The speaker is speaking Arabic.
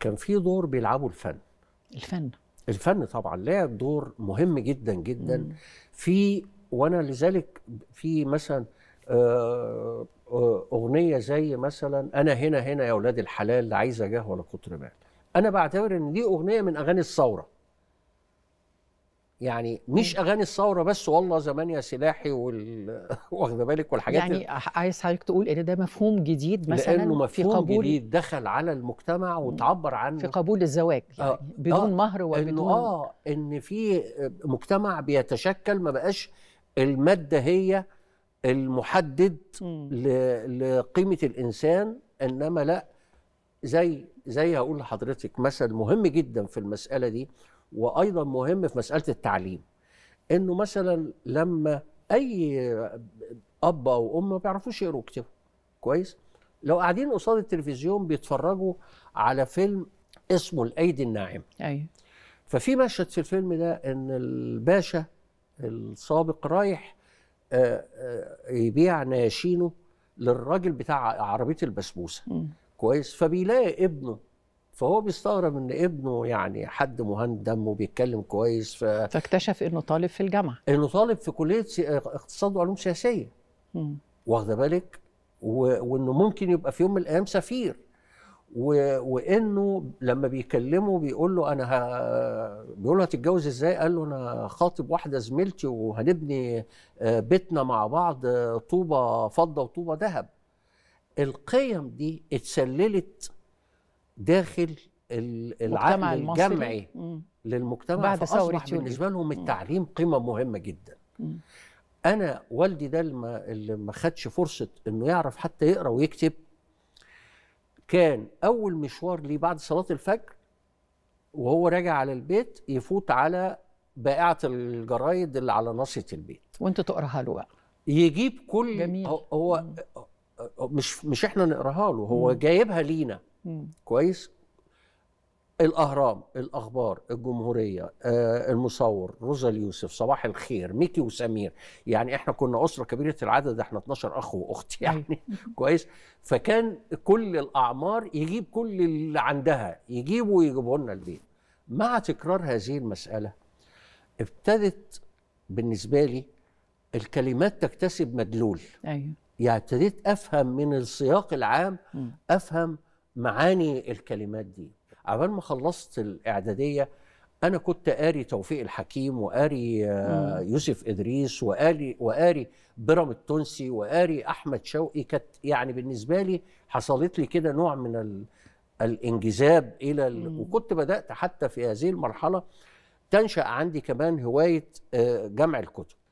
كان في دور بيلعبه الفن الفن الفن طبعا لعب دور مهم جدا جدا مم. في وانا لذلك في مثلا آه، آه، اغنيه زي مثلا انا هنا هنا يا اولاد الحلال لا عايزه جاه ولا كتر مال انا بعتبر ان دي اغنيه من اغاني الثوره يعني مش اغاني الثوره بس والله زمان يا سلاحي واخد بالك والحاجات يعني عايز حضرتك تقول ان ده مفهوم جديد مثلا لانه ما في قبول جديد دخل على المجتمع وتعبر عنه في قبول الزواج آه، يعني آه بدون آه مهر وبدون انه اه ان في مجتمع بيتشكل ما بقاش الماده هي المحدد لقيمه الانسان انما لا زي زي هقول لحضرتك مثل مهم جدا في المساله دي وايضا مهم في مساله التعليم انه مثلا لما اي اب او ام ما بيعرفوش يقروا ويكتبوا كويس لو قاعدين قصاد التلفزيون بيتفرجوا على فيلم اسمه الايدي الناعمه ايوه ففي مشهد في الفيلم ده ان الباشا السابق رايح آه، آه، يبيع ناشينه للراجل بتاع عربيه البسبوسه كويس فبيلاقي ابنه فهو بيستغرب ان ابنه يعني حد مهندم وبيتكلم كويس ف... فاكتشف انه طالب في الجامعه انه طالب في كليه سي... اقتصاد وعلوم سياسيه واخده بالك و... وانه ممكن يبقى في يوم من الايام سفير و... وانه لما بيكلمه بيقول له انا ه... بيقول له هتتجوز ازاي؟ قال له انا خاطب واحده زميلتي وهنبني آه، بيتنا مع بعض آه، طوبه فضه وطوبه ذهب القيم دي اتسللت داخل العقل الجمعي للمجتمع بعد ثورة بالنسبة لهم التعليم قيمة مهمة جدا مم. أنا والدي ده اللي ما خدش فرصة إنه يعرف حتى يقرأ ويكتب كان أول مشوار ليه بعد صلاة الفجر وهو راجع على البيت يفوت على بائعة الجرايد اللي على ناصية البيت وأنت تقراها له بقى يجيب كل جميل. هو مش مش احنا نقراها له هو جايبها لينا كويس الاهرام الاخبار الجمهوريه آه المصور روزا اليوسف صباح الخير ميكي وسمير يعني احنا كنا اسره كبيره العدد احنا 12 اخ واخت أيوة. يعني كويس فكان كل الاعمار يجيب كل اللي عندها يجيبوا ويجيبوا لنا البيت مع تكرار هذه المساله ابتدت بالنسبه لي الكلمات تكتسب مدلول ايوه يعني ابتديت افهم من السياق العام افهم معاني الكلمات دي عبال ما خلصت الاعداديه انا كنت قاري توفيق الحكيم وقاري آه، يوسف ادريس وقاري وقاري برم التونسي وقاري احمد شوقي كانت يعني بالنسبه لي حصلت لي كده نوع من ال... الانجذاب الى ال... وكنت بدات حتى في هذه المرحله تنشا عندي كمان هوايه آه، جمع الكتب